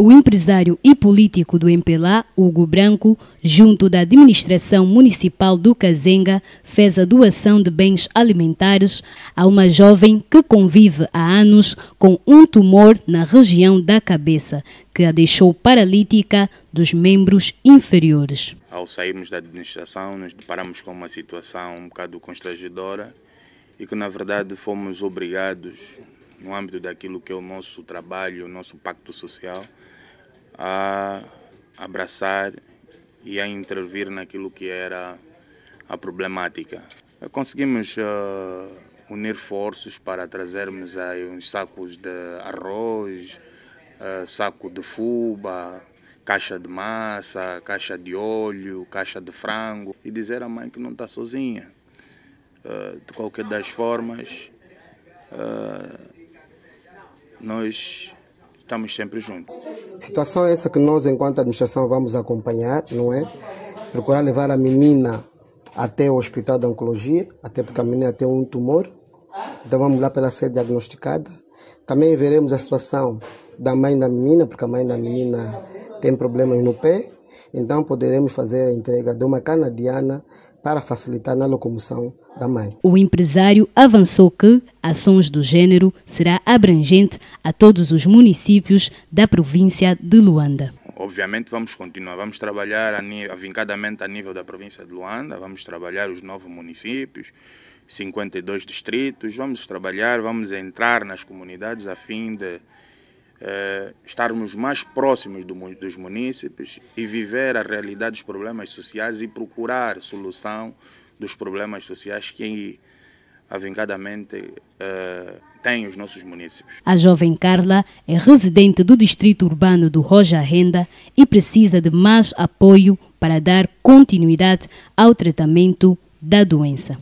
o empresário e político do MPLA, Hugo Branco, junto da administração municipal do Cazenga, fez a doação de bens alimentares a uma jovem que convive há anos com um tumor na região da cabeça, que a deixou paralítica dos membros inferiores. Ao sairmos da administração, nos deparamos com uma situação um bocado constrangedora e que, na verdade, fomos obrigados no âmbito daquilo que é o nosso trabalho, o nosso pacto social, a abraçar e a intervir naquilo que era a problemática. Conseguimos uh, unir forços para trazermos aí uns sacos de arroz, uh, saco de fuba, caixa de massa, caixa de óleo, caixa de frango e dizer à mãe que não está sozinha. Uh, de qualquer das formas, nós estamos sempre juntos. situação é essa que nós, enquanto administração, vamos acompanhar, não é? Procurar levar a menina até o hospital de oncologia, até porque a menina tem um tumor. Então vamos lá para ela ser diagnosticada. Também veremos a situação da mãe da menina, porque a mãe da menina tem problemas no pé. Então poderemos fazer a entrega de uma canadiana para facilitar na locomoção da mãe. O empresário avançou que ações do gênero será abrangente a todos os municípios da província de Luanda. Obviamente vamos continuar, vamos trabalhar avincadamente a nível da província de Luanda, vamos trabalhar os nove municípios, 52 distritos, vamos trabalhar, vamos entrar nas comunidades a fim de eh, estarmos mais próximos do, dos munícipes e viver a realidade dos problemas sociais e procurar solução dos problemas sociais que avincadamente eh, têm os nossos munícipes. A jovem Carla é residente do distrito urbano do Roja Renda e precisa de mais apoio para dar continuidade ao tratamento da doença.